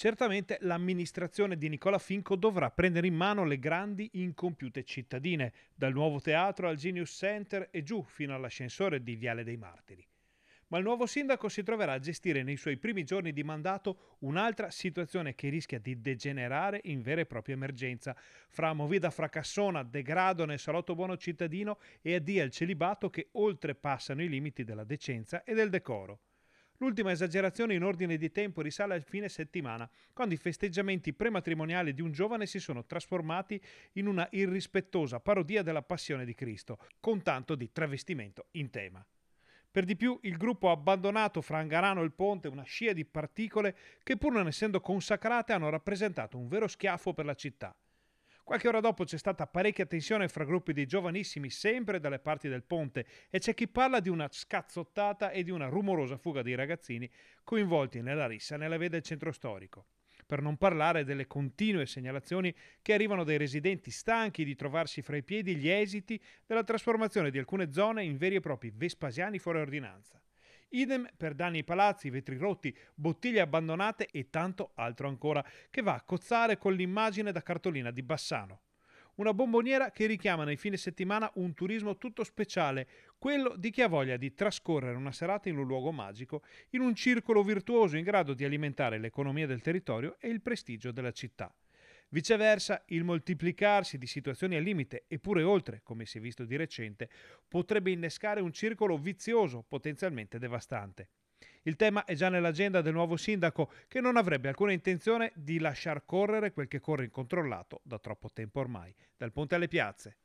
Certamente l'amministrazione di Nicola Finco dovrà prendere in mano le grandi incompiute cittadine, dal nuovo teatro al Genius Center e giù fino all'ascensore di Viale dei Martiri. Ma il nuovo sindaco si troverà a gestire nei suoi primi giorni di mandato un'altra situazione che rischia di degenerare in vera e propria emergenza. Fra movida fracassona, degrado nel salotto buono cittadino e addio al celibato che oltrepassano i limiti della decenza e del decoro. L'ultima esagerazione in ordine di tempo risale al fine settimana, quando i festeggiamenti prematrimoniali di un giovane si sono trasformati in una irrispettosa parodia della passione di Cristo, con tanto di travestimento in tema. Per di più il gruppo ha abbandonato fra Angarano e il ponte una scia di particole che pur non essendo consacrate hanno rappresentato un vero schiaffo per la città. Qualche ora dopo c'è stata parecchia tensione fra gruppi di giovanissimi sempre dalle parti del ponte e c'è chi parla di una scazzottata e di una rumorosa fuga dei ragazzini coinvolti nella rissa nella via del centro storico per non parlare delle continue segnalazioni che arrivano dai residenti stanchi di trovarsi fra i piedi gli esiti della trasformazione di alcune zone in veri e propri vespasiani fuori ordinanza. Idem per danni ai palazzi, vetri rotti, bottiglie abbandonate e tanto altro ancora, che va a cozzare con l'immagine da cartolina di Bassano. Una bomboniera che richiama nei fine settimana un turismo tutto speciale, quello di chi ha voglia di trascorrere una serata in un luogo magico, in un circolo virtuoso in grado di alimentare l'economia del territorio e il prestigio della città. Viceversa, il moltiplicarsi di situazioni al limite e pure oltre, come si è visto di recente, potrebbe innescare un circolo vizioso potenzialmente devastante. Il tema è già nell'agenda del nuovo sindaco che non avrebbe alcuna intenzione di lasciar correre quel che corre incontrollato da troppo tempo ormai, dal ponte alle piazze.